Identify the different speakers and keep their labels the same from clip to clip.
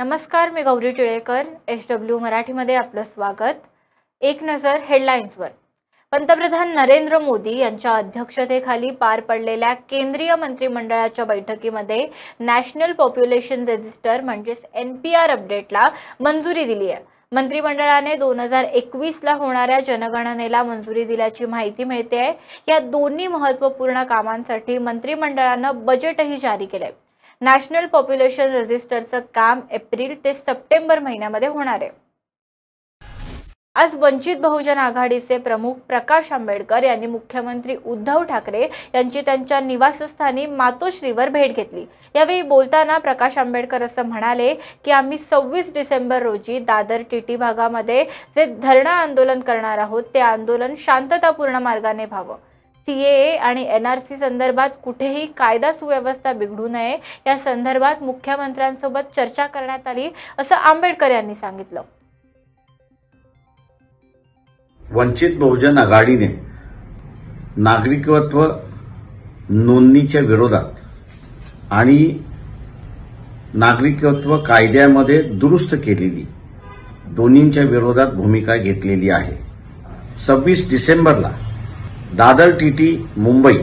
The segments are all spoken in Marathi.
Speaker 1: नमस्कार मी गौरी टिळेकर एच डब्ल्यू मराठीमध्ये आपलं स्वागत एक नजर हेडलाईन्सवर पंतप्रधान नरेंद्र मोदी यांच्या अध्यक्षतेखाली पार पडलेल्या केंद्रीय मंत्रिमंडळाच्या बैठकीमध्ये नॅशनल पॉप्युलेशन रजिस्टर म्हणजेच एन पी आर अपडेटला मंजुरी दिली आहे मंत्रिमंडळाने दोन हजार एकवीसला होणाऱ्या जनगणनेला मंजुरी दिल्याची माहिती मिळते आहे या दोन्ही महत्त्वपूर्ण कामांसाठी मंत्रिमंडळानं बजेटही जारी केलं आहे नॅशनल पॉप्युलेशन रजिस्टरचं काम एप्रिल ते सप्टेंबर महिन्यामध्ये होणार आहे आज वंचित बहुजन आघाडीचे प्रमुख प्रकाश आंबेडकर यांनी मुख्यमंत्री उद्धव ठाकरे यांची त्यांच्या निवासस्थानी मातोश्रीवर भेट घेतली यावेळी बोलताना प्रकाश आंबेडकर असं म्हणाले की आम्ही सव्वीस डिसेंबर रोजी दादर टीटी भागामध्ये जे धरणं आंदोलन करणार आहोत ते आंदोलन शांततापूर्ण मार्गाने व्हावं सी ए आणि एन आर सी संदर्भात कुठेही कायदा सुव्यवस्था बिघडू नये या संदर्भात मुख्यमंत्र्यांसोबत चर्चा करण्यात आली असं आंबेडकर यांनी सांगितलं
Speaker 2: वंचित बहुजन आघाडीने नागरिकत्व नोंदणीच्या विरोधात आणि नागरिकत्व कायद्यामध्ये दुरुस्त केलेली दोन्हींच्या विरोधात भूमिका घेतलेली आहे सव्वीस डिसेंबरला दादर टीटी मुंबई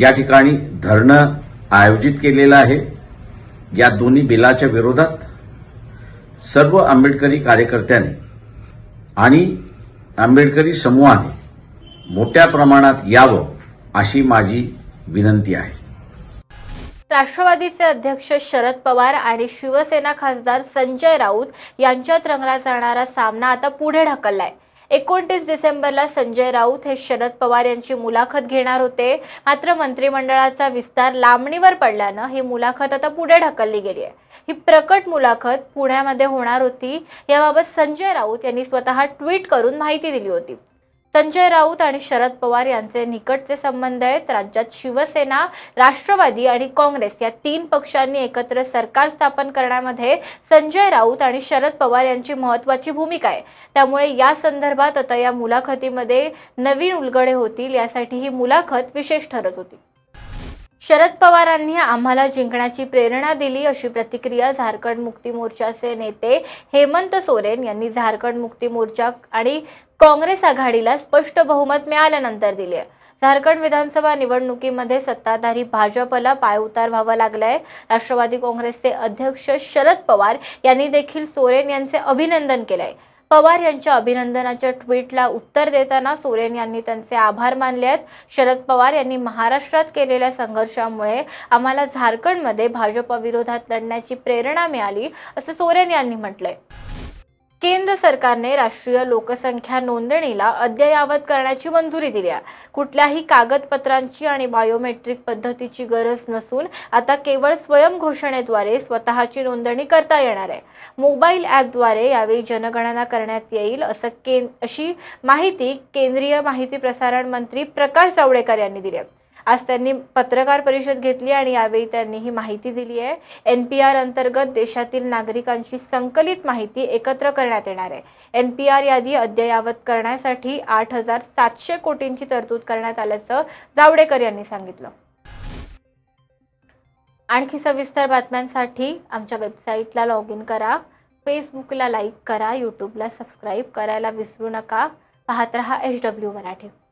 Speaker 2: या ठिकाणी धरण आयोजित केलेलं आहे या दोन्ही बिलाच्या विरोधात सर्व आंबेडकरी कार्यकर्त्यांनी आणि आंबेडकरी समूहाने मोठ्या प्रमाणात यावं अशी माझी विनंती आहे
Speaker 1: राष्ट्रवादीचे अध्यक्ष शरद पवार आणि शिवसेना खासदार संजय राऊत यांच्यात रंगला जाणारा सामना आता पुढे ढकललाय एकोणतीस डिसेंबरला संजय राऊत हे शरद पवार यांची मुलाखत घेणार होते मात्र मंत्रिमंडळाचा विस्तार लांबणीवर पडल्यानं ही मुलाखत आता पुढे ढकलली गेली आहे ही प्रकट मुलाखत पुण्यामध्ये होणार होती याबाबत संजय राऊत यांनी स्वतः ट्विट करून माहिती दिली होती संजय राऊत आणि शरद पवार यांचे निकटचे संबंध आहेत राज्यात शिवसेना राष्ट्रवादी आणि काँग्रेस या तीन पक्षांनी एकत्र सरकार स्थापन करण्यामध्ये संजय राऊत आणि शरद पवार यांची महत्वाची भूमिका आहे त्यामुळे या संदर्भात आता या मुलाखतीमध्ये नवीन उलगडे होतील यासाठी ही मुलाखत विशेष ठरत होती शरद पवारांनी आम्हाला जिंकण्याची प्रेरणा दिली अशी प्रतिक्रिया झारखंड मुक्ती मोर्चाचे नेते हेमंत सोरेन यांनी झारखंड मुक्ती मोर्चा आणि काँग्रेस आघाडीला स्पष्ट बहुमत मिळाल्यानंतर दिले झारखंड विधानसभा निवडणुकीमध्ये सत्ताधारी भाजपला पायउतार व्हावा लागलाय राष्ट्रवादी काँग्रेसचे अध्यक्ष शरद पवार यांनी देखील सोरेन यांचे अभिनंदन केलंय पवार यांच्या अभिनंदनाच्या ट्विटला उत्तर देताना सोरेन यांनी त्यांचे आभार मानले आहेत शरद पवार यांनी महाराष्ट्रात केलेल्या संघर्षामुळे आम्हाला झारखंडमध्ये भाजपविरोधात लढण्याची प्रेरणा मिळाली असं सोरेन यांनी म्हटलंय केंद्र सरकारने राष्ट्रीय लोकसंख्या नोंदणीला अद्ययावत करण्याची मंजुरी दिली आहे कुठल्याही कागदपत्रांची आणि बायोमेट्रिक पद्धतीची गरज नसून आता केवळ स्वयंघोषणेद्वारे स्वतःची नोंदणी करता येणार आहे मोबाईल ॲपद्वारे यावेळी जनगणना करण्यात येईल असं के अशी माहिती केंद्रीय माहिती प्रसारण मंत्री प्रकाश जावडेकर यांनी दिली आहे आज त्यांनी पत्रकार परिषद घेतली आणि यावेळी त्यांनी ही माहिती दिली आहे एन पी आर अंतर्गत देशातील नागरिकांची संकलित माहिती एकत्र करण्यात येणार आहे एन पी आर यादी अद्ययावत करण्यासाठी आठ हजार सातशे कोटींची तरतूद करण्यात आल्याचं जावडेकर यांनी सांगितलं आणखी सविस्तर बातम्यांसाठी आमच्या वेबसाईटला लॉग इन करा फेसबुकला लाईक करा यूट्यूबला सबस्क्राईब करायला विसरू नका पाहत रहा एच डब्ल्यू मराठी